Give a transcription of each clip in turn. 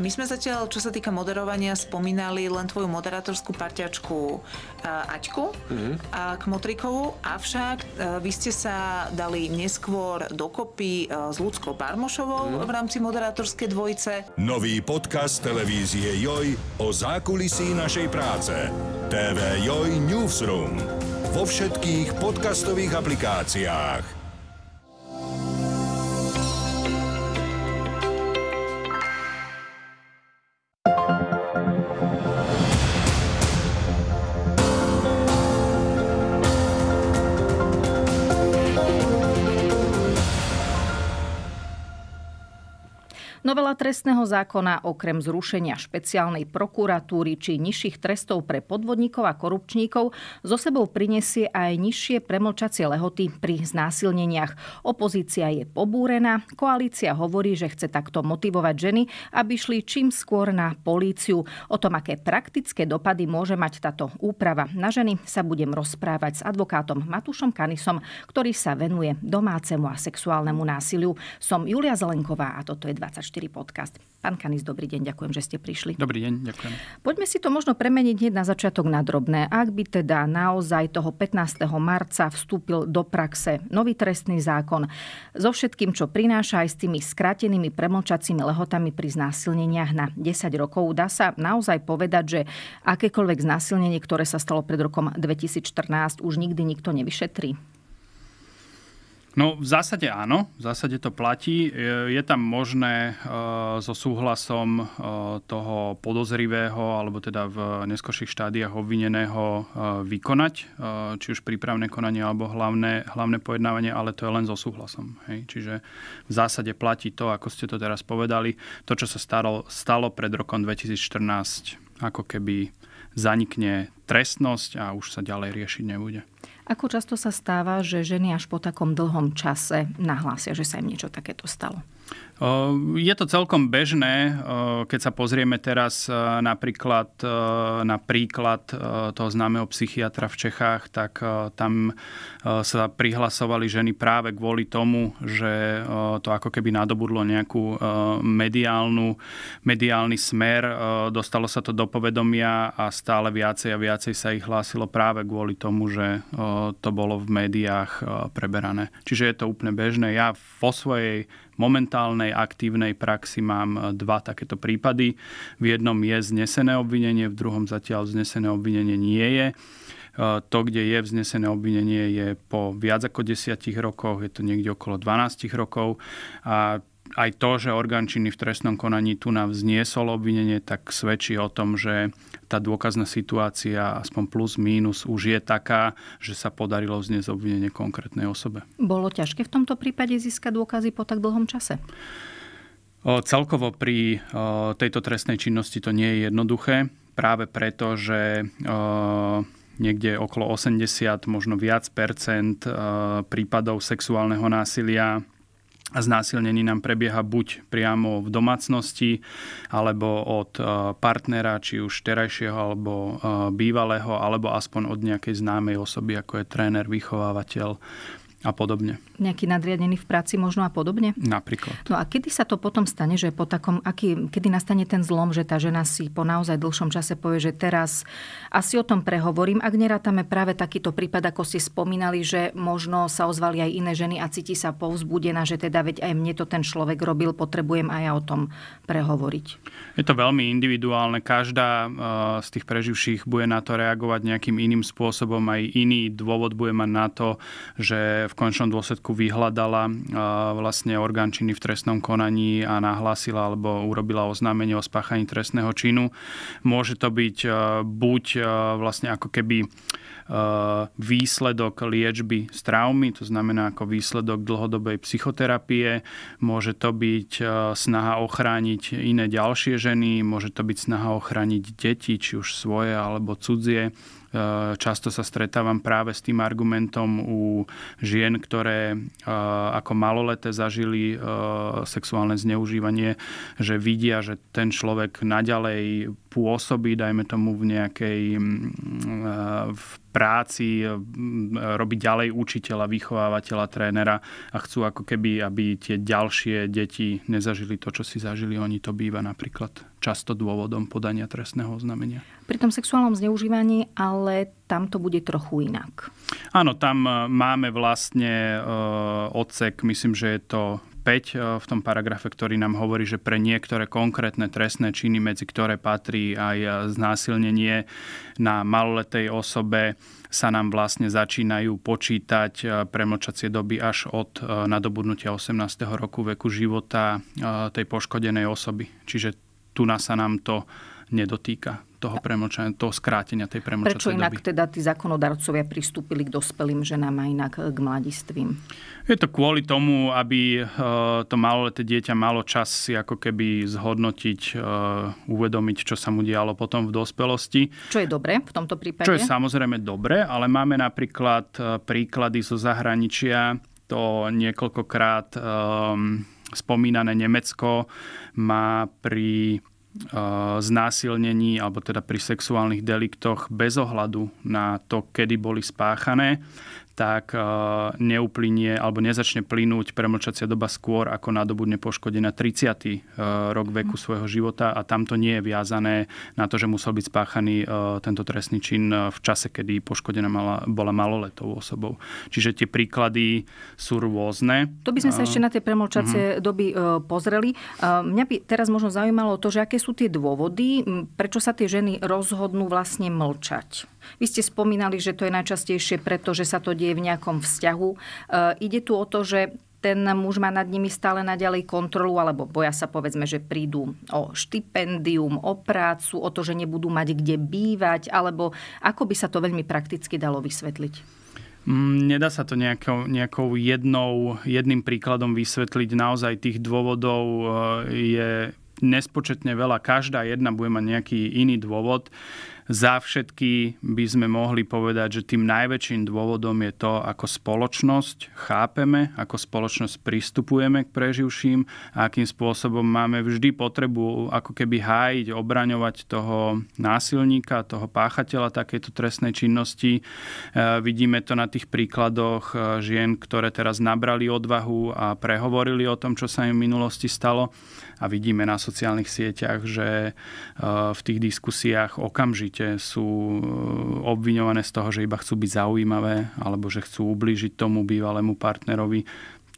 My sme zatiaľ, čo sa týka moderovania, spomínali len tvoju moderátorskú parťačku eh, Aťku mm-hmm. a motrikovu avšak eh, vy ste sa dali neskôr dokopy eh, s Ľudskou Barmošovou mm-hmm. v rámci moderátorskej dvojice. Nový podcast televízie Joj o zákulisí našej práce. TV Joj Newsroom vo všetkých podcastových aplikáciách. Novela trestného zákona okrem zrušenia špeciálnej prokuratúry či nižších trestov pre podvodníkov a korupčníkov so sebou prinesie aj nižšie premlčacie lehoty pri znásilneniach. Opozícia je pobúrená, koalícia hovorí, že chce takto motivovať ženy, aby šli čím skôr na políciu. O tom, aké praktické dopady môže mať táto úprava na ženy, sa budem rozprávať s advokátom Matušom Kanisom, ktorý sa venuje domácemu a sexuálnemu násiliu. Som Julia Zelenková a toto je 24 podcast. Pán Kanis, dobrý deň, ďakujem, že ste prišli. Dobrý deň, ďakujem. Poďme si to možno premeniť hneď na začiatok na drobné. Ak by teda naozaj toho 15. marca vstúpil do praxe nový trestný zákon so všetkým, čo prináša aj s tými skrátenými premlčacími lehotami pri znásilneniach na 10 rokov, dá sa naozaj povedať, že akékoľvek znásilnenie, ktoré sa stalo pred rokom 2014, už nikdy nikto nevyšetrí? No v zásade áno, v zásade to platí. Je, tam možné e, so súhlasom e, toho podozrivého alebo teda v neskôrších štádiách obvineného e, vykonať, či už prípravné konanie alebo hlavné, hlavné pojednávanie, ale to je len so súhlasom. Hej. Čiže v zásade platí to, ako ste to teraz povedali, to, čo sa stalo, stalo pred rokom 2014, ako keby zanikne trestnosť a už sa ďalej riešiť nebude. Ako často sa stáva, že ženy až po takom dlhom čase nahlásia, že sa im niečo takéto stalo? Je to celkom bežné, keď sa pozrieme teraz napríklad na príklad toho známeho psychiatra v Čechách, tak tam sa prihlasovali ženy práve kvôli tomu, že to ako keby nadobudlo nejakú mediálnu, mediálny smer, dostalo sa to do povedomia a stále viacej a viacej sa ich hlásilo práve kvôli tomu, že to bolo v médiách preberané. Čiže je to úplne bežné. Ja vo svojej momentálnej mojej aktívnej praxi mám e, dva takéto prípady. V jednom je znesené obvinenie, v druhom zatiaľ znesené obvinenie nie je. E, to, kde je vznesené obvinenie, je po viac ako 10 rokoch, je to niekde okolo 12 rokov. A aj to, že orgán činný v trestnom konaní tu nám vzniesol obvinenie, tak svedčí o tom, že tá dôkazná situácia aspoň plus mínus už je taká, že sa podarilo vzniesť obvinenie konkrétnej osobe. Bolo ťažké v tomto prípade získať dôkazy po tak dlhom čase? O, celkovo pri o, tejto trestnej činnosti to nie je jednoduché, práve preto, že o, niekde okolo 80, možno viac percent prípadov sexuálneho násilia a znásilnení nám prebieha buď priamo v domácnosti, alebo od e, partnera, či už terajšieho, alebo e, bývalého, alebo aspoň od nejakej známej osoby, ako je tréner, vychovávateľ, a podobne. Nejaký nadriadený v práci možno a podobne? Napríklad. No a kedy sa to potom stane, že po takom, aký, kedy nastane ten zlom, že tá žena si po naozaj dlhšom čase povie, že teraz asi o tom prehovorím, ak nerátame práve takýto prípad, ako ste spomínali, že možno sa ozvali aj iné ženy a cíti sa povzbudená, že teda veď aj mne to ten človek robil, potrebujem aj ja o tom prehovoriť. Je to veľmi individuálne, každá e, z tých preživších bude na to reagovať nejakým iným spôsobom, aj iný dôvod bude mať na to, že v končnom dôsledku vyhľadala eh, vlastne orgán činy v trestnom konaní a nahlásila alebo urobila oznámenie o spáchaní trestného činu. Môže to byť eh, buď eh, vlastne ako keby výsledok liečby z traumy, to znamená ako výsledok dlhodobej psychoterapie, môže to byť snaha ochrániť iné ďalšie ženy, môže to byť snaha ochrániť deti, či už svoje alebo cudzie Eh, často sa stretávam práve s tým argumentom u žien, ktoré eh, ako maloleté zažili eh, sexuálne zneužívanie, že vidia, že ten človek naďalej pôsobí, dajme tomu v nejakej mm, v práci, mm, robí ďalej učiteľa, vychovávateľa, trénera a chcú ako keby, aby tie ďalšie deti nezažili to, čo si zažili oni, to býva napríklad často dôvodom podania trestného oznámenia. Pri tom sexuálnom zneužívaní, ale tam to bude trochu inak. Áno, tam e, máme vlastne e, odsek, myslím, že je to 5 e, v tom paragrafe, ktorý nám hovorí, že pre niektoré konkrétne trestné činy, medzi ktoré patrí aj znásilnenie na maloletej osobe, sa nám vlastne začínajú počítať premlčacie doby až od nadobudnutia 18. roku veku života tej poškodenej osoby. Čiže tu nás sa nám to nedotýka toho premlčania, toho skrátenia tej premlčacej Prečo inak doby. teda tí zákonodarcovia pristúpili k dospelým ženám a inak k mladistvím? Je to kvôli tomu, aby eh, to maloleté dieťa malo čas si ako keby zhodnotiť, eh, uvedomiť, čo sa mu dialo potom v dospelosti. Čo je dobre v tomto prípade? Čo je samozrejme dobre, ale máme napríklad eh, príklady zo zahraničia, to niekoľkokrát um, spomínané Nemecko má pri eh, znásilnení alebo teda pri sexuálnych deliktoch bez ohľadu na to, kedy boli spáchané, tak e, neuplynie alebo nezačne plynúť premlčacia doba skôr, ako nadobudne poškodenia 30. E, rok mhm. veku svojho života a tamto nie je viazané na to, že musel byť spáchaný e, tento trestný čin v čase, kedy poškodená mala, bola maloletou osobou. Čiže tie príklady sú rôzne. To by sme sa ešte na tie premlčacie uh-huh. doby pozreli. Mňa by teraz možno zaujímalo to, že aké sú tie dôvody, prečo sa tie ženy rozhodnú vlastne mlčať. Vy ste spomínali, že to je najčastejšie preto, že sa to deje v nejakom vzťahu. E, ide tu o to, že ten muž má nad nimi stále naďalej kontrolu, alebo boja sa povedzme, že prídu o štipendium, o prácu, o to, že nebudú mať kde bývať, alebo ako by sa to veľmi prakticky dalo vysvetliť? Mm, nedá sa to nejakou, nejakou jednou, jedným príkladom vysvetliť. Naozaj tých dôvodov e, je nespočetne veľa. Každá jedna bude mať nejaký iný dôvod. Za všetky by sme mohli povedať, že tým najväčším dôvodom je to, ako spoločnosť chápeme, ako spoločnosť pristupujeme k preživším a akým spôsobom máme vždy potrebu ako keby hájiť, obraňovať toho násilníka, toho páchateľa takejto trestnej činnosti. E, vidíme to na tých príkladoch e, žien, ktoré teraz nabrali odvahu a prehovorili o tom, čo sa im v minulosti stalo a vidíme na sociálnych sieťach, že e, v tých diskusiách okamžite sú e, obviňované z toho, že iba chcú byť zaujímavé alebo že chcú ublížiť tomu bývalému partnerovi.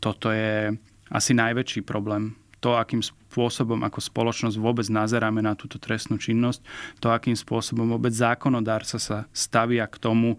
Toto je asi najväčší problém to, akým spôsobom ako spoločnosť vôbec nazeráme na túto trestnú činnosť, to, akým spôsobom vôbec zákonodárca sa stavia k tomu, e,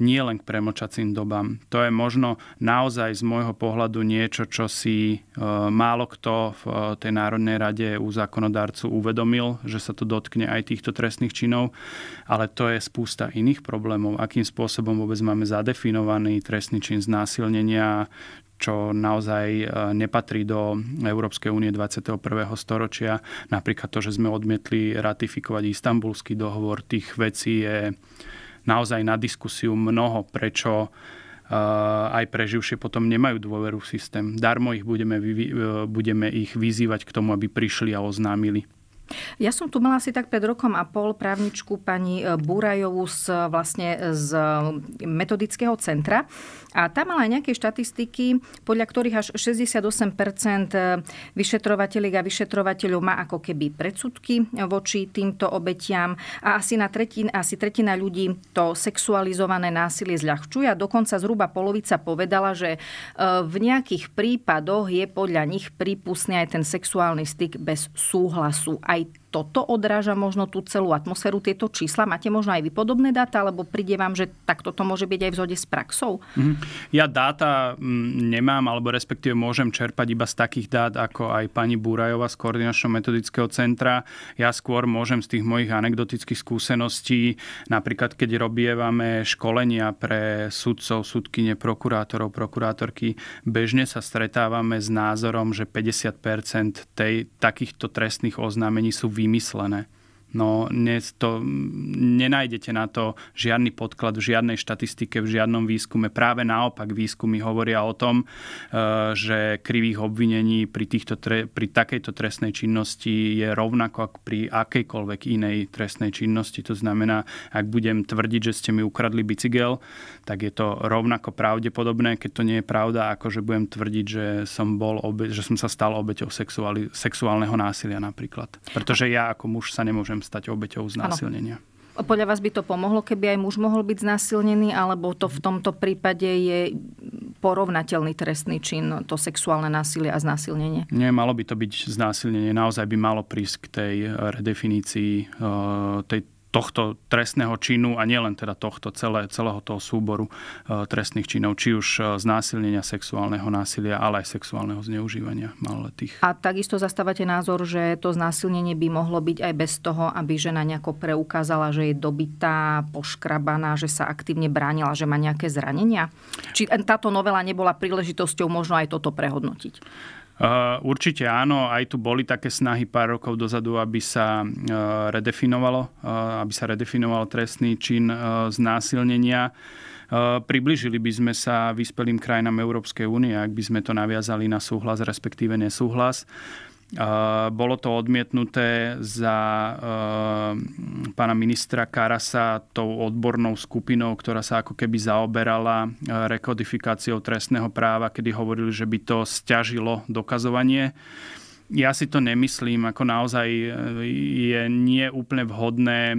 nie len k premočacím dobám. To je možno naozaj z môjho pohľadu niečo, čo si e, málo kto v e, tej Národnej rade u zákonodárcu uvedomil, že sa to dotkne aj týchto trestných činov, ale to je spústa iných problémov, akým spôsobom vôbec máme zadefinovaný trestný čin znásilnenia, čo naozaj e, nepatrí do Európskej únie 21. storočia. Napríklad to, že sme odmietli ratifikovať istambulský dohovor, tých vecí je naozaj na diskusiu mnoho, prečo eh, aj preživšie potom nemajú dôveru v systém. Darmo ich budeme, eh, budeme ich vyzývať k tomu, aby prišli a oznámili. Ja som tu mala asi tak pred rokom a pol právničku pani e, Búrajovú z, vlastne z e, metodického centra a tam mala aj nejaké štatistiky, podľa ktorých až 68 e, vyšetrovateľiek a vyšetrovateľov má ako keby predsudky voči týmto obetiam a asi, na tretin, asi tretina ľudí to sexualizované násilie zľahčuje a dokonca zhruba polovica povedala, že v nejakých prípadoch je podľa nich prípustný aj ten sexuálny styk bez súhlasu. Aj right toto odráža možno tú celú atmosféru, tieto čísla? Máte možno aj vy podobné dáta, alebo príde vám, že takto to môže byť aj v zhode s praxou? Mhm. Ja dáta mm, nemám, alebo respektíve môžem čerpať iba z takých dát, ako aj pani Búrajová z koordinačného metodického centra. Ja skôr môžem z tých mojich anekdotických skúseností, napríklad keď robievame školenia pre sudcov, sudkyne, prokurátorov, prokurátorky, bežne sa stretávame s názorom, že 50% tej, takýchto trestných oznámení sú vymyslené. No to, nenájdete na to žiadny podklad v žiadnej štatistike, v žiadnom výskume. Práve naopak výskumy hovoria o tom, e, že krivých obvinení pri, týchto, pri takejto trestnej činnosti je rovnako ako pri akejkoľvek inej trestnej činnosti. To znamená, ak budem tvrdiť, že ste mi ukradli bicykel, tak je to rovnako pravdepodobné, keď to nie je pravda, ako že budem tvrdiť, že som, bol obe, že som sa stal obeťou sexuálneho násilia napríklad. Pretože ja ako muž sa nemôžem môžem stať obeťou znásilnenia. Ano. Podľa vás by to pomohlo, keby aj muž mohol byť znásilnený, alebo to v tomto prípade je porovnateľný trestný čin, to sexuálne násilie a znásilnenie? Nie, malo by to byť znásilnenie. Naozaj by malo prísť k tej redefinícii eh, tej tohto trestného činu a nielen teda tohto celé, celého toho súboru e, trestných činov, či už e, znásilnenia sexuálneho násilia, ale aj sexuálneho zneužívania maloletých. A takisto zastávate názor, že to znásilnenie by mohlo byť aj bez toho, aby žena nejako preukázala, že je dobitá, poškrabaná, že sa aktívne bránila, že má nejaké zranenia? Či e, táto novela nebola príležitosťou možno aj toto prehodnotiť? Eh, určite áno, aj tu boli také snahy pár rokov dozadu, aby sa eh, redefinovalo, eh, aby sa redefinoval trestný čin znásilnenia. Približili by sme sa vyspelým krajinám Európskej únie, ak by sme to naviazali na súhlas, respektíve nesúhlas. Bolo to odmietnuté za eh, pána ministra Karasa tou odbornou skupinou, ktorá sa ako keby zaoberala eh, rekodifikáciou trestného práva, kedy hovorili, že by to stiažilo dokazovanie ja si to nemyslím, ako naozaj e, je nie úplne vhodné e,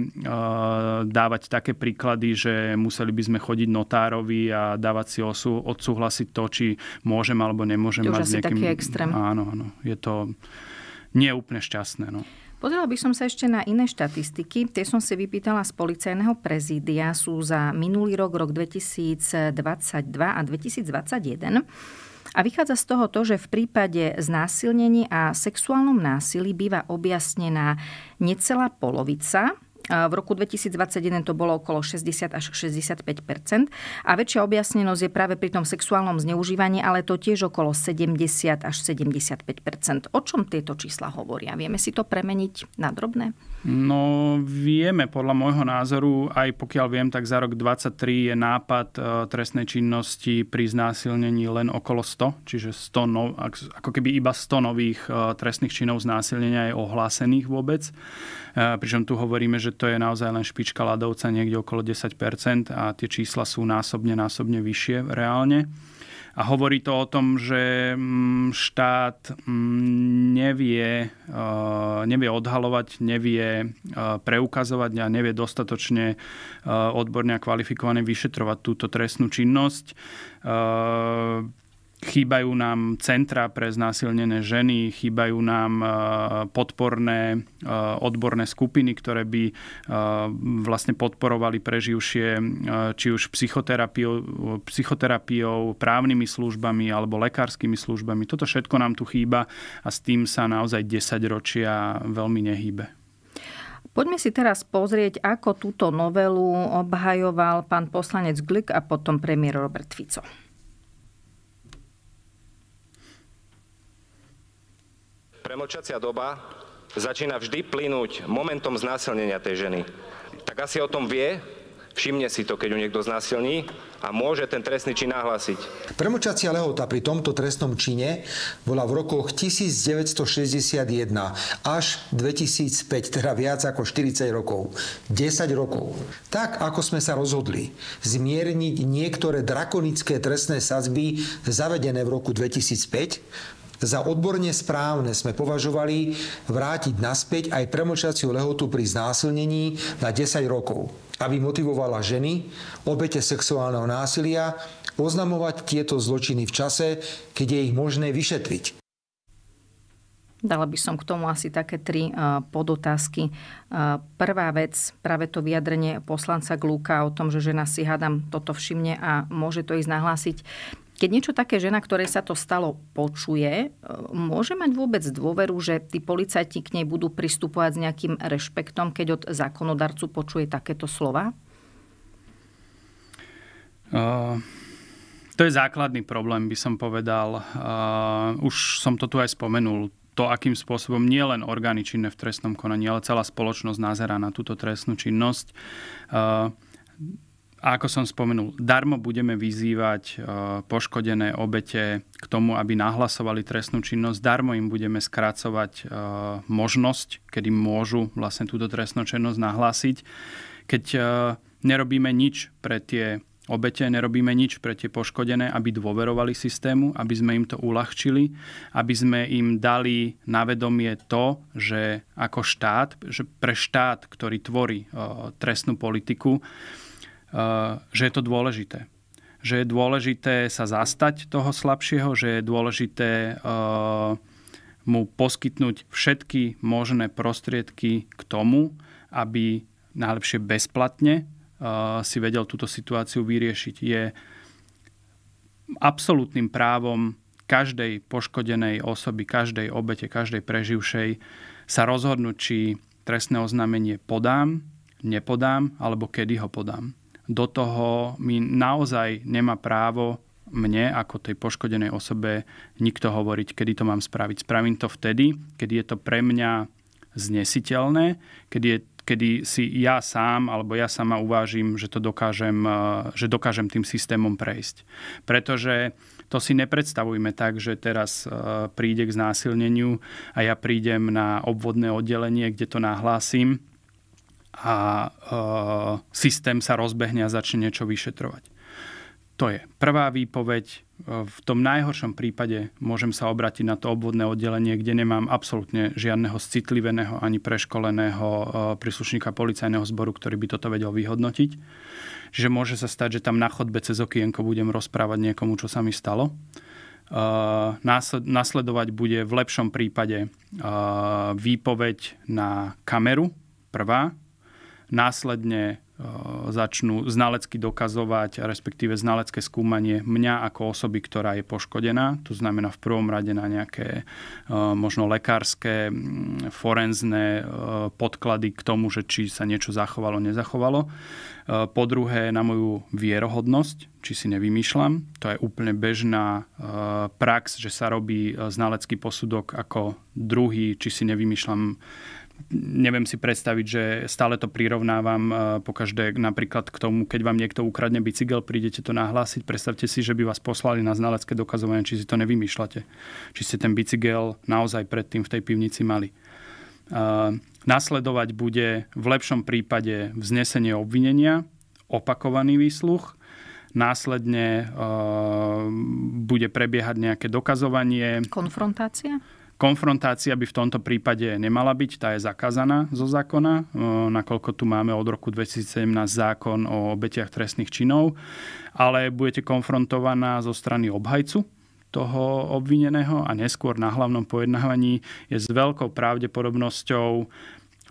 dávať také príklady, že museli by sme chodiť notárovi a dávať si osu, odsúhlasiť to, či môžem alebo nemôžem to mať asi nejakým... taký extrém. Áno, áno. Je to nie úplne šťastné. No. Pozrela by som sa ešte na iné štatistiky. Tie som si vypýtala z policajného prezídia. Sú za minulý rok, rok 2022 a 2021. A vychádza z toho to, že v prípade znásilnení a sexuálnom násilí býva objasnená necelá polovica v roku 2021 to bolo okolo 60 až 65 a väčšia objasnenosť je práve pri tom sexuálnom zneužívaní, ale to tiež okolo 70 až 75 O čom tieto čísla hovoria? Vieme si to premeniť na drobné? No vieme, podľa môjho názoru, aj pokiaľ viem, tak za rok 23 je nápad e, trestnej činnosti pri znásilnení len okolo 100, čiže 100 no, ako keby iba 100 nových e, trestných činov znásilnenia je ohlásených vôbec. E, pričom tu hovoríme, že to je naozaj len špička ľadovca, niekde okolo 10% a tie čísla sú násobne, násobne vyššie reálne. A hovorí to o tom, že mm, štát mm, nevie, eh, nevie odhalovať, nevie eh, preukazovať a nevie dostatočne eh, odborne a kvalifikovane vyšetrovať túto trestnú činnosť Chýbajú nám centra pre znásilnené ženy, chýbajú nám e, podporné e, odborné skupiny, ktoré by e, vlastne podporovali preživšie či už psychoterapiou, psychoterapiou právnymi službami alebo lekárskymi službami. Toto všetko nám tu chýba a s tým sa naozaj 10 ročia veľmi nehýbe. Poďme si teraz pozrieť, ako túto novelu obhajoval pán poslanec Glik a potom premiér Robert Fico. Premlčacia doba začína vždy plynúť momentom znásilnenia tej ženy. Tak asi o tom vie, Všimne si to, keď ju niekto znásilní a môže ten trestný čin nahlásiť. Premočacia lehota pri tomto trestnom čine bola v rokoch 1961 až 2005, teda viac ako 40 rokov. 10 rokov. Tak, ako sme sa rozhodli zmierniť niektoré drakonické trestné sadzby zavedené v roku 2005, za odborne správne sme považovali vrátiť naspäť aj premočaciu lehotu pri znásilnení na 10 rokov, aby motivovala ženy, obete sexuálneho násilia, oznamovať tieto zločiny v čase, keď je ich možné vyšetriť. Dala by som k tomu asi také tri eh, podotázky. Eh, prvá vec, práve to vyjadrenie poslanca Glúka o tom, že žena si hádam toto všimne a môže to ísť nahlásiť. Keď niečo také žena, ktorej sa to stalo, počuje, e, môže mať vôbec dôveru, že tí policajti k nej budú pristupovať s nejakým rešpektom, keď od zákonodarcu počuje takéto slova? Uh... To je základný problém, by som povedal. Uh, už som to tu aj spomenul to, akým spôsobom nie len orgány činné v trestnom konaní, ale celá spoločnosť nazerá na túto trestnú činnosť. Uh, a ako som spomenul, darmo budeme vyzývať e, poškodené obete k tomu, aby nahlasovali trestnú činnosť. Darmo im budeme skracovať e, možnosť, kedy môžu vlastne túto trestnú činnosť nahlásiť. Keď e, nerobíme nič pre tie obete, nerobíme nič pre tie poškodené, aby dôverovali systému, aby sme im to uľahčili, aby sme im dali na vedomie to, že ako štát, že pre štát, ktorý tvorí trestnú politiku, Eh, že je to dôležité. Že je dôležité sa zastať toho slabšieho, že je dôležité eh, mu poskytnúť všetky možné prostriedky k tomu, aby najlepšie bezplatne eh, si vedel túto situáciu vyriešiť. Je absolútnym právom každej poškodenej osoby, každej obete, každej preživšej sa rozhodnúť, či trestné oznámenie podám, nepodám alebo kedy ho podám do toho mi naozaj nemá právo mne ako tej poškodenej osobe nikto hovoriť, kedy to mám spraviť. Spravím to vtedy, kedy je to pre mňa znesiteľné, kedy, je, kedy si ja sám alebo ja sama uvážim, že to dokážem, eh, že dokážem tým systémom prejsť. Pretože to si nepredstavujme tak, že teraz eh, príde k znásilneniu a ja prídem na obvodné oddelenie, kde to nahlásim a e, systém sa rozbehne a začne niečo vyšetrovať. To je prvá výpoveď. E, v tom najhoršom prípade môžem sa obratiť na to obvodné oddelenie, kde nemám absolútne žiadneho citliveného ani preškoleného e, príslušníka policajného zboru, ktorý by toto vedel vyhodnotiť. Že môže sa stať, že tam na chodbe cez okienko budem rozprávať niekomu, čo sa mi stalo. E, nasledovať bude v lepšom prípade výpoveď na kameru, prvá, Následne e, začnú znalecky dokazovať, respektíve znalecké skúmanie mňa ako osoby, ktorá je poškodená. To znamená v prvom rade na nejaké e, možno lekárske, forenzné e, podklady k tomu, že či sa niečo zachovalo, nezachovalo. Po druhé na moju vierohodnosť, či si nevymýšľam. To je úplne bežná prax, že sa robí znalecký posudok ako druhý, či si nevymýšľam neviem si predstaviť, že stále to prirovnávam eh, po každé napríklad k tomu, keď vám niekto ukradne bicykel, prídete to nahlásiť, predstavte si, že by vás poslali na znalecké dokazovanie, či si to nevymýšľate. Či ste ten bicykel naozaj predtým v tej pivnici mali. Eh, nasledovať bude v lepšom prípade vznesenie obvinenia, opakovaný výsluch, následne eh, bude prebiehať nejaké dokazovanie. Konfrontácia? Konfrontácia by v tomto prípade nemala byť, tá je zakázaná zo zákona, nakoľko tu máme od roku 2017 zákon o obetiach trestných činov, ale budete konfrontovaná zo strany obhajcu toho obvineného a neskôr na hlavnom pojednávaní je s veľkou pravdepodobnosťou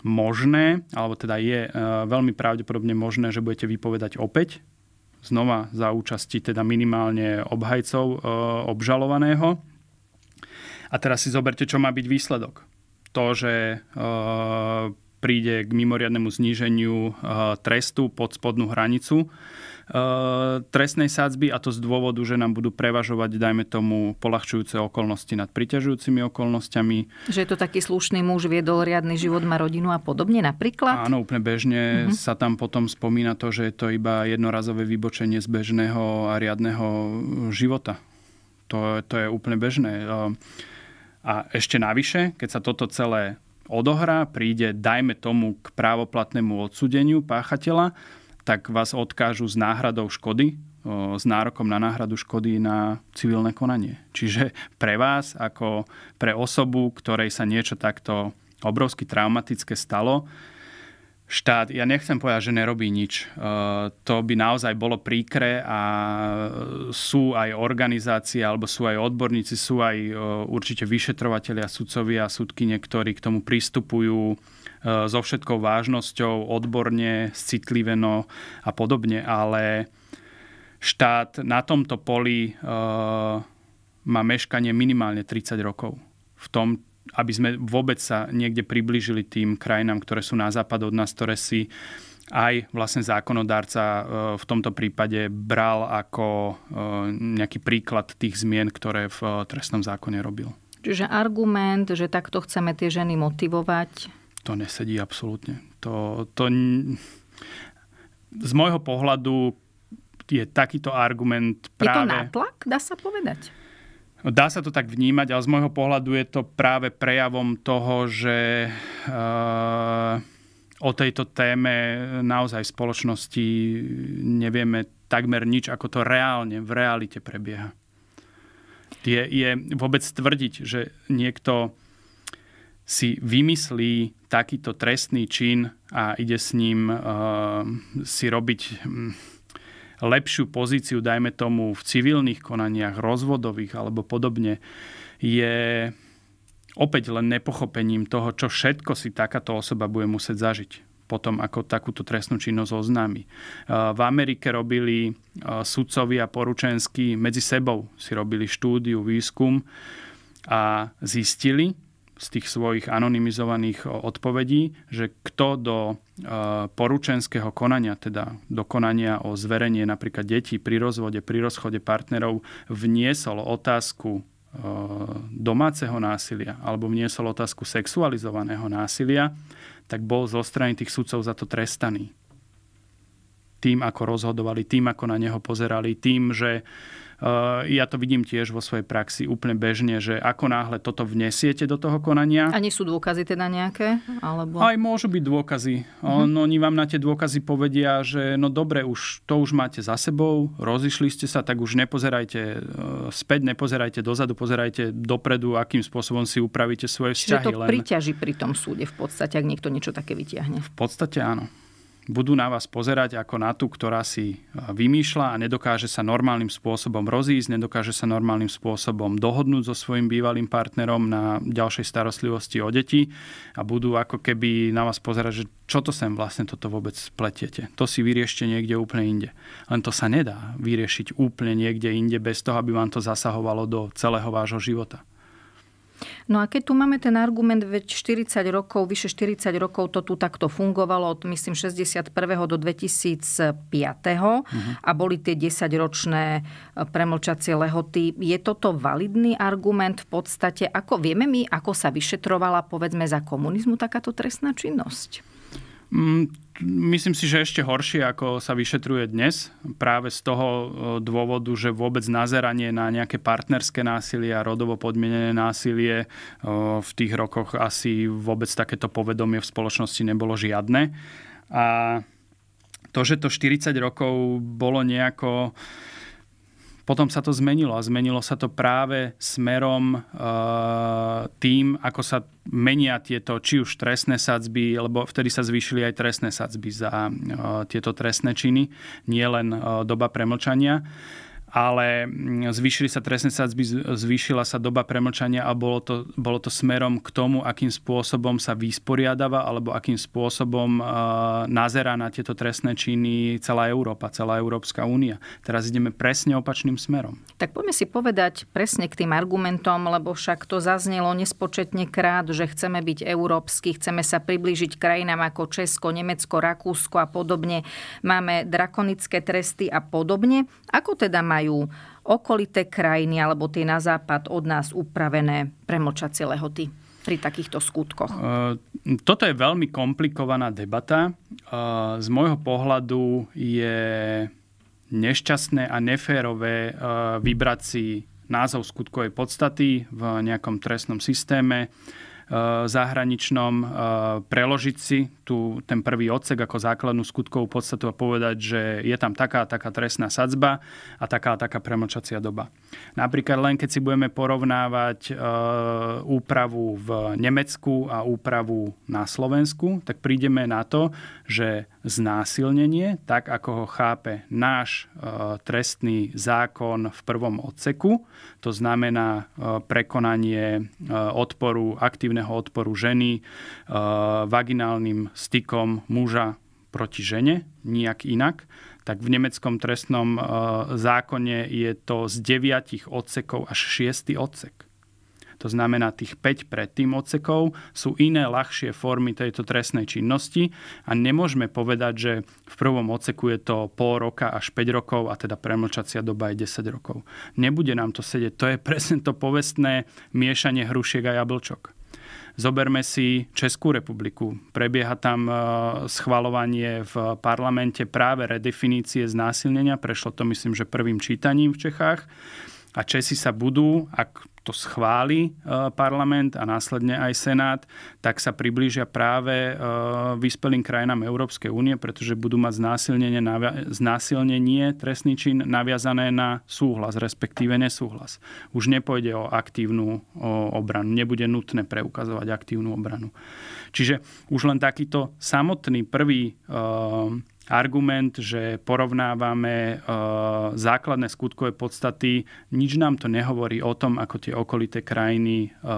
možné, alebo teda je e, veľmi pravdepodobne možné, že budete vypovedať opäť znova za účasti teda minimálne obhajcov e, obžalovaného a teraz si zoberte, čo má byť výsledok. To, že eh, príde k mimoriadnemu zníženiu eh, trestu pod spodnú hranicu eh, trestnej sádzby a to z dôvodu, že nám budú prevažovať, dajme tomu, polahčujúce okolnosti nad priťažujúcimi okolnostiami. Že je to taký slušný muž, viedol riadny život, má rodinu a podobne napríklad? Áno, úplne bežne mm-hmm. sa tam potom spomína to, že je to iba jednorazové vybočenie z bežného a riadného života. To, to je úplne bežné. Uh, a ešte navyše, keď sa toto celé odohrá, príde, dajme tomu, k právoplatnému odsudeniu páchateľa, tak vás odkážu s náhradou škody, s nárokom na náhradu škody na civilné konanie. Čiže pre vás, ako pre osobu, ktorej sa niečo takto obrovsky traumatické stalo, štát, ja nechcem povedať, že nerobí nič. E, to by naozaj bolo príkre a e, sú aj organizácie, alebo sú aj odborníci, sú aj e, určite vyšetrovateľia, sudcovia, súdky niektorí k tomu pristupujú so všetkou vážnosťou, odborne, citliveno a podobne, ale štát na tomto poli má meškanie minimálne 30 rokov v tom, aby sme vôbec sa niekde priblížili tým krajinám, ktoré sú na západ od nás, ktoré si aj vlastne zákonodárca e, v tomto prípade bral ako e, nejaký príklad tých zmien, ktoré v e, trestnom zákone robil. Čiže argument, že takto chceme tie ženy motivovať? To nesedí absolútne. To, to... Z môjho pohľadu je takýto argument práve... Je to nátlak, dá sa povedať? No, dá sa to tak vnímať, ale z môjho pohľadu je to práve prejavom toho, že eh, o tejto téme naozaj v spoločnosti nevieme takmer nič, ako to reálne v realite prebieha. Je, je vôbec tvrdiť, že niekto si vymyslí takýto trestný čin a ide s ním uh, si robiť hm, lepšiu pozíciu, dajme tomu v civilných konaniach, rozvodových alebo podobne, je opäť len nepochopením toho, čo všetko si takáto osoba bude musieť zažiť potom, ako takúto trestnú činnosť oznámi. E, v Amerike robili e, sudcovi a poručenskí medzi sebou, si robili štúdiu, výskum a zistili, z tých svojich anonymizovaných odpovedí, že kto do e, poručenského konania, teda do konania o zverenie napríklad detí pri rozvode, pri rozchode partnerov, vniesol otázku e, domáceho násilia alebo vniesol otázku sexualizovaného násilia, tak bol zo strany tých sudcov za to trestaný tým, ako rozhodovali, tým, ako na neho pozerali, tým, že e, ja to vidím tiež vo svojej praxi úplne bežne, že ako náhle toto vnesiete do toho konania. A nie sú dôkazy teda nejaké? Alebo... Aj môžu byť dôkazy. On, mm-hmm. Oni vám na tie dôkazy povedia, že no dobre, už, to už máte za sebou, rozišli ste sa, tak už nepozerajte e, späť, nepozerajte dozadu, pozerajte dopredu, akým spôsobom si upravíte svoje vzťahy. Čiže to len... priťaží pri tom súde v podstate, ak niekto niečo také vytiahne. V podstate áno budú na vás pozerať ako na tú, ktorá si e, vymýšľa a nedokáže sa normálnym spôsobom rozísť, nedokáže sa normálnym spôsobom dohodnúť so svojim bývalým partnerom na ďalšej starostlivosti o deti a budú ako keby na vás pozerať, že čo to sem vlastne toto vôbec spletiete. To si vyriešte niekde úplne inde. Len to sa nedá vyriešiť úplne niekde inde bez toho, aby vám to zasahovalo do celého vášho života. No a keď tu máme ten argument, veď 40 rokov, vyše 40 rokov to tu takto fungovalo, od myslím 61. do 2005. Uh-huh. a boli tie 10-ročné e, premlčacie lehoty. Je toto validný argument v podstate? Ako vieme my, ako sa vyšetrovala povedzme za komunizmu takáto trestná činnosť? Mm, myslím si, že ešte horšie, ako sa vyšetruje dnes, práve z toho dôvodu, že vôbec nazeranie na nejaké partnerské násilie a rodovo podmienené násilie v tých rokoch asi vôbec takéto povedomie v spoločnosti nebolo žiadne. A to, že to 40 rokov bolo nejako potom sa to zmenilo a zmenilo sa to práve smerom e, tým, ako sa menia tieto či už trestné sadzby, lebo vtedy sa zvýšili aj trestné sadzby za e, tieto trestné činy, nielen e, eh, doba premlčania ale mm, zvýšili sa trestné sadzby, zvýšila sa doba premlčania a bolo to, bolo to smerom k tomu, akým spôsobom sa vysporiadava alebo akým spôsobom uh, nazerá na tieto trestné činy celá Európa, celá Európska únia. Teraz ideme presne opačným smerom. Tak poďme si povedať presne k tým argumentom, lebo však to zaznelo nespočetne krát, že chceme byť európsky, chceme sa priblížiť krajinám ako Česko, Nemecko, Rakúsko a podobne. Máme drakonické tresty a podobne. Ako teda má majú okolité krajiny alebo tie na západ od nás upravené premlčacie lehoty pri takýchto skutkoch? E, toto je veľmi komplikovaná debata. E, z môjho pohľadu je nešťastné a neférové e, vybrať si názov skutkovej podstaty v nejakom trestnom systéme Eh, zahraničnom, eh, preložiť si tu ten prvý odsek ako základnú skutkovú podstatu a povedať, že je tam taká a taká trestná sadzba a taká a taká premlčacia doba. Napríklad len keď si budeme porovnávať eh, úpravu v Nemecku a úpravu na Slovensku, tak prídeme na to, že znásilnenie, tak ako ho chápe náš trestný zákon v prvom odseku, to znamená prekonanie odporu aktívneho vaginálneho odporu ženy, eh, vaginálnym stykom muža proti žene, nijak inak, tak v nemeckom trestnom eh, zákone je to z deviatich odsekov až šiestý odsek. To znamená, tých 5 predtým odsekov sú iné ľahšie formy tejto trestnej činnosti a nemôžeme povedať, že v prvom odseku je to pol roka až 5 rokov a teda premlčacia doba je 10 rokov. Nebude nám to sedieť. To je presne to povestné miešanie hrušiek a jablčok. Zoberme si Českú republiku. Prebieha tam e, schvalovanie v parlamente práve redefinície znásilnenia. Prešlo to myslím, že prvým čítaním v Čechách a Česi sa budú, ak to schváli e, parlament a následne aj senát, tak sa priblížia práve e, vyspelým krajinám Európskej únie, pretože budú mať znásilnenie, znásilnenie trestný čin naviazané na súhlas, respektíve nesúhlas. Už nepôjde o aktívnu obranu, nebude nutné preukazovať aktívnu obranu. Čiže už len takýto samotný prvý e, argument, že porovnávame e, základné skutkové podstaty, nič nám to nehovorí o tom, ako tie okolité krajiny e,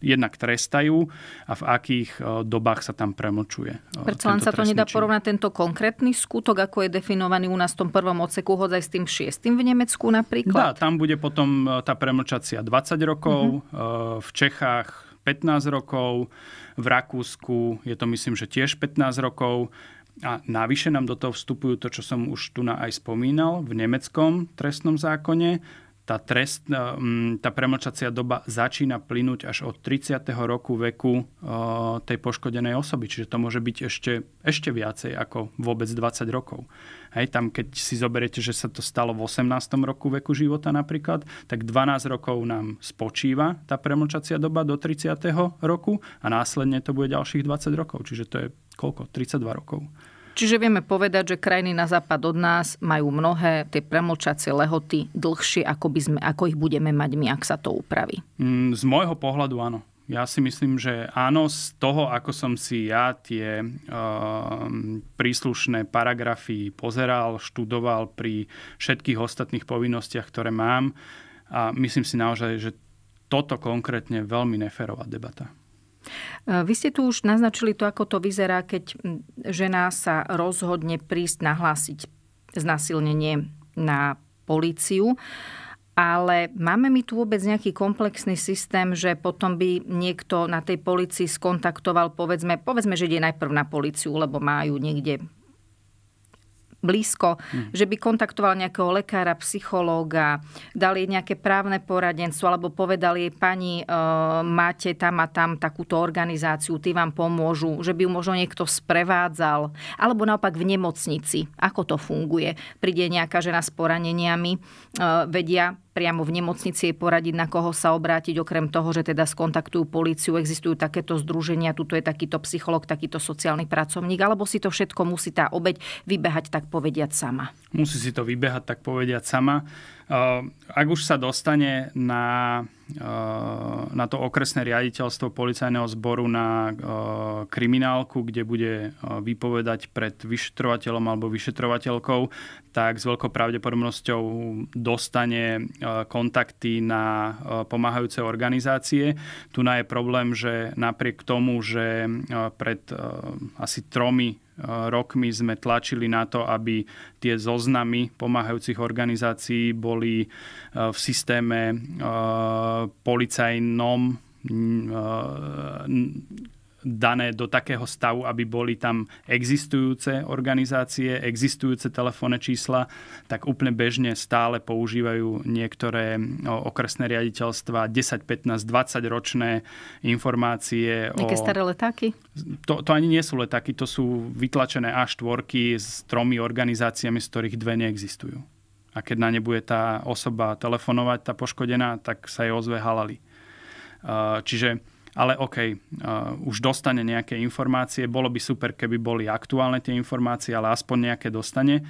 jednak trestajú a v akých e, dobách sa tam premlčuje. Prečo len sa to nedá porovnať tento konkrétny skutok, ako je definovaný u nás v tom prvom odseku, hodzaj s tým šiestým v Nemecku napríklad? Dá, tam bude potom tá premlčacia 20 rokov, mm-hmm. v Čechách 15 rokov, v Rakúsku je to myslím, že tiež 15 rokov, a navyše nám do toho vstupujú to, čo som už tu na aj spomínal, v nemeckom trestnom zákone. Tá, trest, eh, mm, tá premlčacia doba začína plynúť až od 30. roku veku eh, tej poškodenej osoby. Čiže to môže byť ešte, ešte viacej ako vôbec 20 rokov. Hej, tam keď si zoberiete, že sa to stalo v 18. roku veku života napríklad, tak 12 rokov nám spočíva tá premlčacia doba do 30. roku a následne to bude ďalších 20 rokov. Čiže to je koľko? 32 rokov. Čiže vieme povedať, že krajiny na západ od nás majú mnohé tie premlčacie lehoty dlhšie, ako, by sme, ako ich budeme mať my, ak sa to upraví. Mm, z môjho pohľadu áno. Ja si myslím, že áno, z toho, ako som si ja tie e, príslušné paragrafy pozeral, študoval pri všetkých ostatných povinnostiach, ktoré mám, a myslím si naozaj, že toto konkrétne veľmi neférová debata. E, vy ste tu už naznačili to, ako to vyzerá, keď žena sa rozhodne prísť nahlásiť znasilnenie na políciu. Ale máme my tu vôbec nejaký komplexný systém, že potom by niekto na tej policii skontaktoval, povedzme, povedzme že ide najprv na policiu, lebo majú niekde blízko, mm. že by kontaktoval nejakého lekára, psychológa, dal jej nejaké právne poradenstvo, alebo povedal jej, pani, e, máte tam a tam takúto organizáciu, tí vám pomôžu, že by ju možno niekto sprevádzal, alebo naopak v nemocnici, ako to funguje. Príde nejaká žena s poraneniami, e, vedia, priamo v nemocnici poradiť, na koho sa obrátiť, okrem toho, že teda skontaktujú políciu, existujú takéto združenia, tuto je takýto psycholog, takýto sociálny pracovník, alebo si to všetko musí tá obeď vybehať, tak povediať sama. Musí si to vybehať, tak povediať sama. Eh, ak už sa dostane na, eh, na to okresné riaditeľstvo policajného zboru na eh, kriminálku, kde bude vypovedať pred vyšetrovateľom alebo vyšetrovateľkou, tak s veľkou pravdepodobnosťou dostane kontakty na pomáhajúce organizácie. Tu je problém, že napriek tomu, že pred asi tromi Eh, rokmi sme tlačili na to, aby tie zoznamy pomáhajúcich organizácií boli eh, v systéme eh, policajnom dané do takého stavu, aby boli tam existujúce organizácie, existujúce telefónne čísla, tak úplne bežne stále používajú niektoré okresné riaditeľstva 10, 15, 20 ročné informácie. Nejaké o... staré letáky? To, to ani nie sú letáky, to sú vytlačené až tvorky s tromi organizáciami, z ktorých dve neexistujú. A keď na ne bude tá osoba telefonovať, tá poškodená, tak sa jej ozve halali. Čiže ale OK, uh, už dostane nejaké informácie. Bolo by super, keby boli aktuálne tie informácie, ale aspoň nejaké dostane.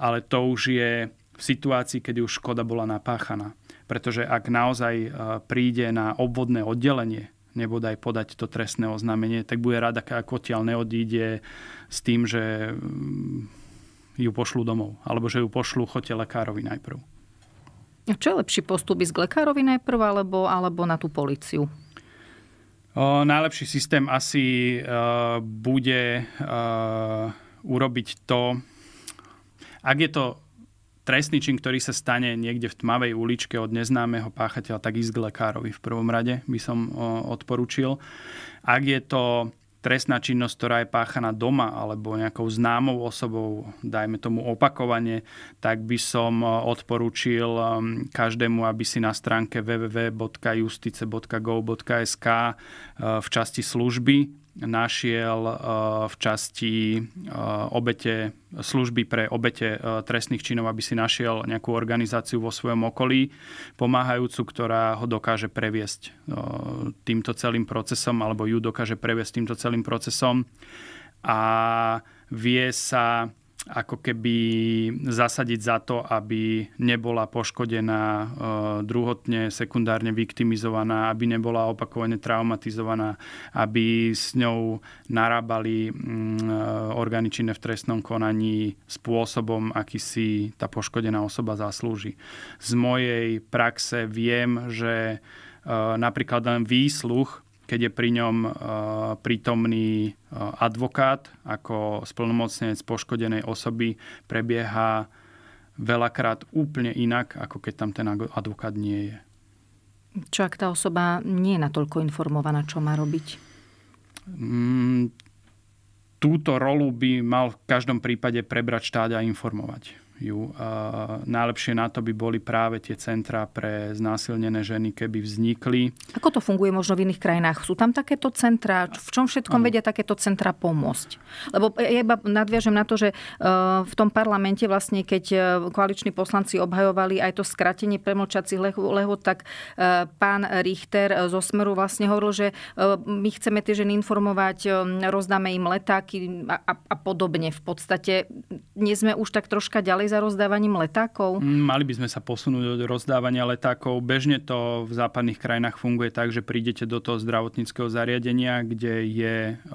Ale to už je v situácii, kedy už škoda bola napáchaná. Pretože ak naozaj uh, príde na obvodné oddelenie, nebodaj podať to trestné oznámenie, tak bude rada, ak odtiaľ neodíde s tým, že mm, ju pošlu domov. Alebo že ju pošlu chote lekárovi najprv. A čo je lepší postup? Ísť k lekárovi najprv alebo, alebo na tú policiu? O, najlepší systém asi uh, bude uh, urobiť to, ak je to trestný čin, ktorý sa stane niekde v tmavej uličke od neznámeho páchateľa, tak ísť k lekárovi v prvom rade by som uh, odporučil. Ak je to trestná činnosť, ktorá je páchaná doma alebo nejakou známou osobou, dajme tomu opakovane, tak by som e, odporúčil e, každému, aby si na stránke www.justice.gov.sk e, v časti služby našiel eh, v časti eh, obete, služby pre obete eh, trestných činov, aby si našiel nejakú organizáciu vo svojom okolí pomáhajúcu, ktorá ho dokáže previesť týmto celým procesom, alebo ju dokáže previesť týmto celým procesom a vie sa ako keby zasadiť za to, aby nebola poškodená e, druhotne, sekundárne viktimizovaná, aby nebola opakovane traumatizovaná, aby s ňou narábali mm, e, orgány činné v trestnom konaní spôsobom, aký si tá poškodená osoba zaslúži. Z mojej praxe viem, že e, napríklad len výsluch keď je pri ňom e, prítomný e, advokát ako splnomocnenec poškodenej osoby, prebieha veľakrát úplne inak, ako keď tam ten advokát nie je. Čo ak tá osoba nie je natoľko informovaná, čo má robiť? Mm, túto rolu by mal v každom prípade prebrať štát a informovať ju. Najlepšie na to by boli práve tie centra pre znásilnené ženy, keby vznikli. Ako to funguje možno v iných krajinách? Sú tam takéto centrá? V čom všetkom ano. vedia takéto centra pomôcť? Lebo ja iba nadviažem na to, že e, v tom parlamente vlastne, keď e, koaliční poslanci obhajovali aj to skratenie premlčacích lehot, tak e, pán Richter zo Smeru vlastne hovoril, že my chceme tie ženy informovať, rozdáme im letáky a, a, a podobne. V podstate nie sme už tak troška ďalej za rozdávaním letákov? Mm, mali by sme sa posunúť od rozdávania letákov. Bežne to v západných krajinách funguje tak, že prídete do toho zdravotníckého zariadenia, kde je uh,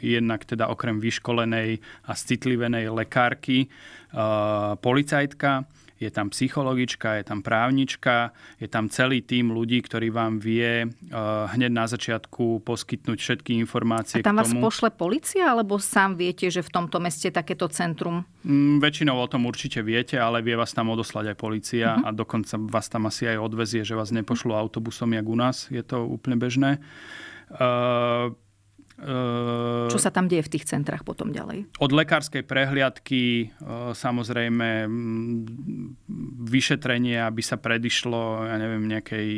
jednak teda okrem vyškolenej a citlivenej lekárky uh, policajtka, je tam psychologička, je tam právnička, je tam celý tým ľudí, ktorý vám vie eh, hneď na začiatku poskytnúť všetky informácie. A tam vás pošle policia, alebo sám viete, že v tomto meste takéto centrum? Mm, väčšinou o tom určite viete, ale vie vás tam odoslať aj policia uh-huh. a dokonca vás tam asi aj odvezie, že vás nepošlo uh-huh. autobusom, jak u nás. Je to úplne bežné. Uh, čo sa tam deje v tých centrách potom ďalej? Od lekárskej prehliadky, samozrejme vyšetrenie, aby sa predišlo, ja neviem, nejakej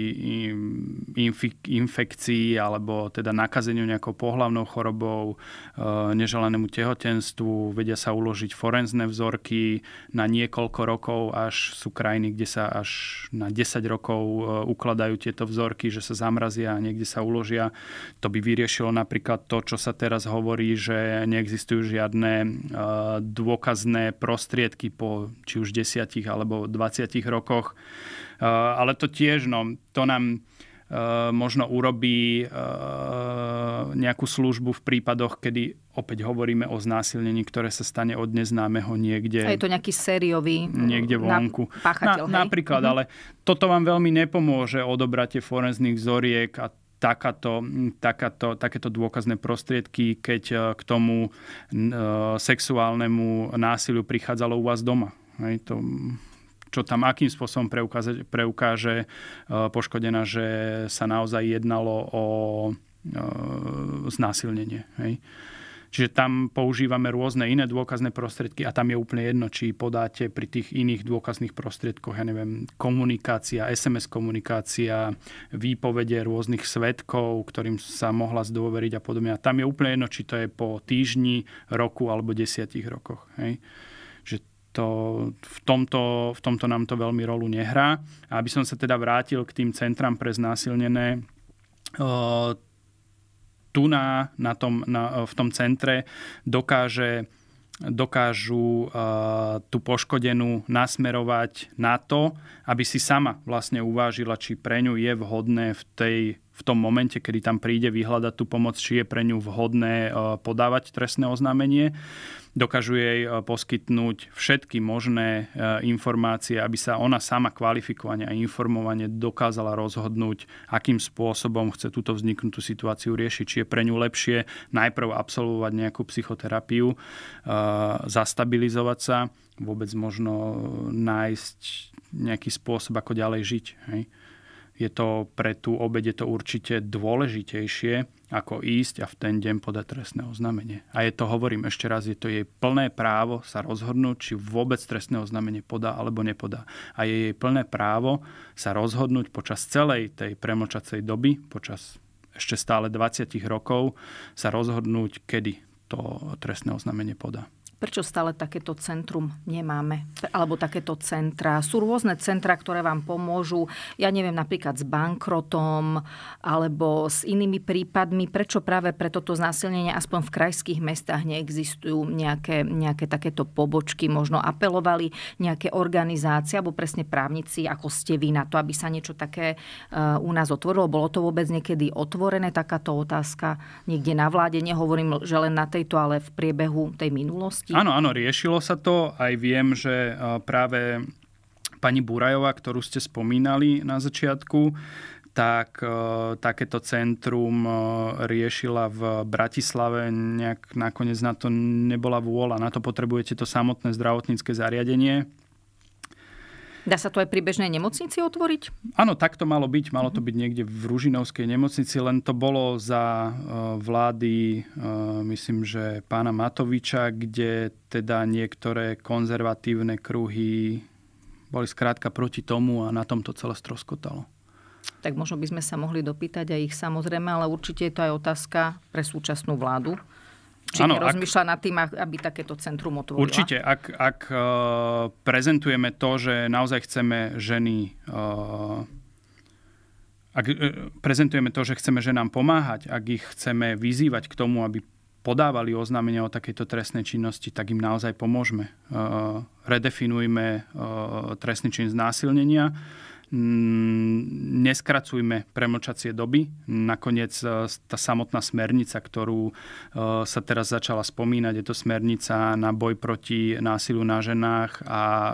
infekcii alebo teda nakazeniu nejakou pohlavnou chorobou, neželanému tehotenstvu, vedia sa uložiť forenzné vzorky na niekoľko rokov, až sú krajiny, kde sa až na 10 rokov ukladajú tieto vzorky, že sa zamrazia a niekde sa uložia. To by vyriešilo napríklad to, čo sa teraz hovorí, že neexistujú žiadne e, dôkazné prostriedky po či už 10 alebo 20 rokoch. E, ale to tiež, no, to nám e, možno urobí nejakú službu v prípadoch, kedy opäť hovoríme o znásilnení, ktoré sa stane od neznámeho niekde. A je to nejaký sériový niekde vonku. Na, páchateľ, Na, hej? Napríklad, mm-hmm. ale toto vám veľmi nepomôže odobratie forenzných vzoriek a takáto, takáto, takéto dôkazné prostriedky, keď e, k tomu e, sexuálnemu násiliu prichádzalo u vás doma. Hej, to, čo tam akým spôsobom preukáže, preukáže poškodená, že sa naozaj jednalo o e, znásilnenie. Hej. Čiže tam používame rôzne iné dôkazné prostriedky a tam je úplne jedno, či podáte pri tých iných dôkazných prostriedkoch, ja neviem, komunikácia, SMS komunikácia, výpovede rôznych svetkov, ktorým sa mohla zdôveriť a podobne. A tam je úplne jedno, či to je po týždni, roku alebo desiatich rokoch. Hej? Že to, v, tomto, v tomto nám to veľmi rolu nehrá. A aby som sa teda vrátil k tým centram pre znásilnené, tu na, na tom, na, eh, v tom centre dokáže dokážu uh, tú poškodenú nasmerovať na to, aby si sama vlastne uvážila, či pre ňu je vhodné v tej v tom momente, kedy tam príde vyhľadať tú pomoc, či je pre ňu vhodné e, podávať trestné oznámenie. Dokážu jej e, poskytnúť všetky možné e, informácie, aby sa ona sama kvalifikovane a informovane dokázala rozhodnúť, akým spôsobom chce túto vzniknutú situáciu riešiť. Či je pre ňu lepšie najprv absolvovať nejakú psychoterapiu, zastabilizovať sa, vôbec možno nájsť nejaký spôsob, ako ďalej žiť. Hej? je to pre tú obeď je to určite dôležitejšie, ako ísť a v ten deň podať trestné oznámenie. A je to, hovorím ešte raz, je to jej plné právo sa rozhodnúť, či vôbec trestné oznámenie podá alebo nepodá. A je jej plné právo sa rozhodnúť počas celej tej premočacej doby, počas ešte stále 20 rokov, sa rozhodnúť, kedy to trestné oznámenie podá. Prečo stále takéto centrum nemáme? Alebo takéto centra? Sú rôzne centra, ktoré vám pomôžu, ja neviem, napríklad s bankrotom alebo s inými prípadmi. Prečo práve pre toto znásilnenie aspoň v krajských mestách neexistujú nejaké, nejaké takéto pobočky? Možno apelovali nejaké organizácie alebo presne právnici, ako ste vy, na to, aby sa niečo také e, u nás otvorilo? Bolo to vôbec niekedy otvorené takáto otázka niekde na vláde? Nehovorím, že len na tejto, ale v priebehu tej minulosti? udalostí. Áno, áno, riešilo sa to. Aj viem, že eh, práve pani Burajová, ktorú ste spomínali na začiatku, tak eh, takéto centrum eh, riešila v Bratislave. Nejak nakoniec na to nebola vôľa. Na to potrebujete to samotné zdravotnícke zariadenie, Dá sa to aj pri bežnej nemocnici otvoriť? Áno, tak to malo byť. Malo to mhm. byť niekde v Ružinovskej nemocnici, len to bolo za e, vlády, e, myslím, že pána Matoviča, kde teda niektoré konzervatívne kruhy boli skrátka proti tomu a na tom to celé stroskotalo. Tak možno by sme sa mohli dopýtať aj ich samozrejme, ale určite je to aj otázka pre súčasnú vládu, či ano, rozmýšľa ak, nad tým, aby takéto centrum otvorila? Určite, ak, ak uh, prezentujeme to, že naozaj chceme ženy... Uh, ak uh, prezentujeme to, že chceme ženám pomáhať, ak ich chceme vyzývať k tomu, aby podávali oznámenia o takejto trestnej činnosti, tak im naozaj pomôžeme. Uh, redefinujme uh, trestný čin znásilnenia Mm, neskracujme premlčacie doby. Nakoniec e, tá samotná smernica, ktorú e, sa teraz začala spomínať, je to smernica na boj proti násiliu na ženách a e,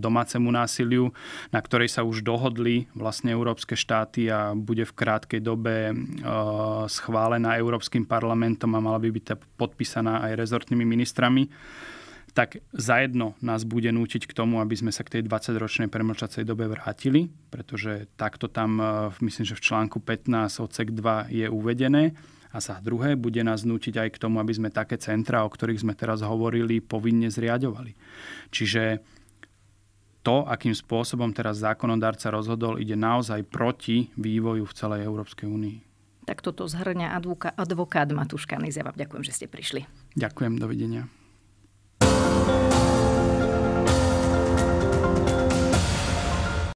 domácemu násiliu, na ktorej sa už dohodli vlastne európske štáty a bude v krátkej dobe schválená Európskym parlamentom a mala by byť podpísaná aj rezortnými ministrami tak zajedno nás bude nútiť k tomu, aby sme sa k tej 20-ročnej premlčacej dobe vrátili, pretože takto tam, e, myslím, že v článku 15 odsek 2 je uvedené. A za druhé, bude nás nútiť aj k tomu, aby sme také centra, o ktorých sme teraz hovorili, povinne zriadovali. Čiže to, akým spôsobom teraz zákonodárca rozhodol, ide naozaj proti vývoju v celej Európskej únii. Tak toto zhrňa advokát Matúš Kaniz. ďakujem, že ste prišli. Ďakujem, dovidenia.